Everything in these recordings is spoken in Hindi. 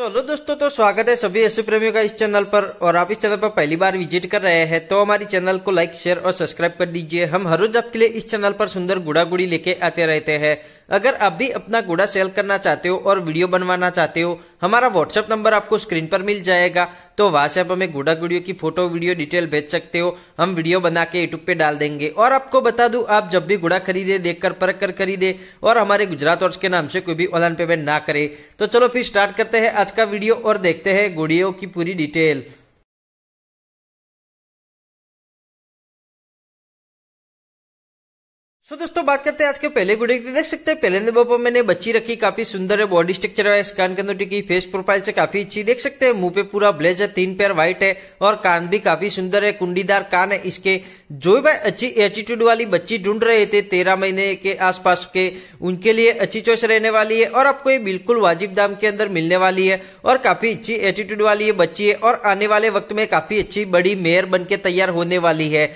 सो तो हेलो दोस्तों तो स्वागत है सभी ऐसे प्रेमियों का इस चैनल पर और आप इस चैनल पर पहली बार विजिट कर रहे हैं तो हमारी चैनल को लाइक शेयर और सब्सक्राइब कर दीजिए हम हर रोज आपके लिए इस चैनल पर सुंदर गुड़ा गुड़ी लेके आते रहते हैं अगर आप भी अपना गुड़ा सेल करना चाहते हो और वीडियो बनवाना चाहते हो हमारा व्हाट्सअप नंबर आपको स्क्रीन पर मिल जाएगा तो व्हाट्सएप हमें गुड़ा गुड़ियों की फोटो वीडियो डिटेल भेज सकते हो हम वीडियो बना के यूट्यूब पे डाल देंगे और आपको बता दू आप जब भी गुड़ा खरीदे देखकर परख कर खरीदे और हमारे गुजरात और के नाम से कोई भी ऑनलाइन पेमेंट ना करे तो चलो फिर स्टार्ट करते हैं का वीडियो और देखते हैं गुड़ियों की पूरी डिटेल सो so, दोस्तों बात करते हैं आज के पहले गुड़े की देख सकते हैं पहले नंबर पर मैंने बच्ची रखी काफी सुंदर है बॉडी स्ट्रक्चर है स्कैन कान के अंदर टिकी फेस प्रोफाइल से काफी अच्छी देख सकते हैं मुंह पे पूरा ब्लेज है तीन पैर व्हाइट है और कान भी काफी सुंदर है कुंडीदार कान है इसके जो भी अच्छी एटीट्यूड वाली बच्ची ढूंढ रहे थे तेरह महीने के आसपास के उनके लिए अच्छी चॉइस रहने वाली है और आपको ये बिल्कुल वाजिब दाम के अंदर मिलने वाली है और काफी अच्छी एटीट्यूड वाली ये बच्ची है और आने वाले वक्त में काफी अच्छी बड़ी मेयर बन के तैयार होने वाली है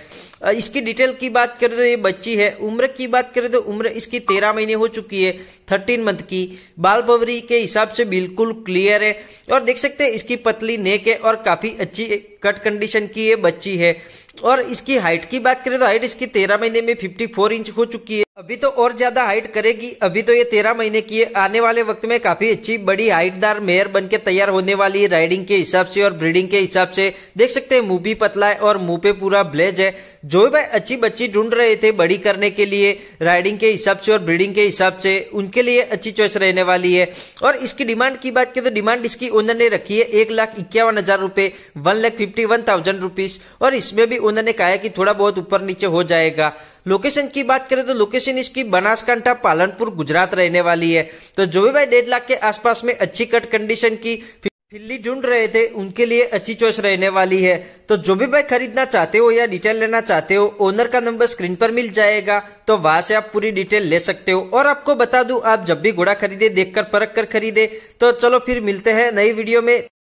इसकी डिटेल की बात करें तो ये बच्ची है उम्र की बात करें तो उम्र इसकी तेरह महीने हो चुकी है थर्टीन मंथ की बाल पवरी के हिसाब से बिल्कुल क्लियर है और देख सकते हैं इसकी पतली नेक है और काफ़ी अच्छी कट कंडीशन की ये बच्ची है और इसकी हाइट की बात करें तो हाइट इसकी तेरह महीने में फिफ्टी फोर इंच हो चुकी है अभी तो और ज्यादा हाइट करेगी अभी तो ये तेरह महीने की है आने वाले वक्त में काफी अच्छी बड़ी हाइटदार मेयर बन के तैयार होने वाली है राइडिंग के हिसाब से और ब्रीडिंग के हिसाब से देख सकते हैं मुंह भी पतला है और मुंह पे पूरा ब्लेज है जो भाई अच्छी बच्ची ढूंढ रहे थे बड़ी करने के लिए राइडिंग के हिसाब से और ब्रीडिंग के हिसाब से उनके लिए अच्छी चॉइस रहने वाली है और इसकी डिमांड की बात करें तो डिमांड इसकी ओनर ने रखी है एक लाख इक्यावन हजार रूपए one lakh fifty one thousand rupees और इसमें भी उन्होंने कहा है कि थोड़ा बहुत ऊपर नीचे हो जाएगा लोकेशन की बात करें तो लोकेशन इसकी बनासकांठा पालनपुर गुजरात रहने वाली है तो जो भी भाई डेढ़ लाख के आसपास में अच्छी कट कंडीशन की दिल्ली ढूंढ रहे थे उनके लिए अच्छी चॉइस रहने वाली है तो जो भी भाई खरीदना चाहते हो या डिटेल लेना चाहते हो ओनर का नंबर स्क्रीन पर मिल जाएगा तो वहां से आप पूरी डिटेल ले सकते हो और आपको बता दू आप जब भी घोड़ा खरीदे देखकर परख कर खरीदे तो चलो फिर मिलते हैं नई वीडियो में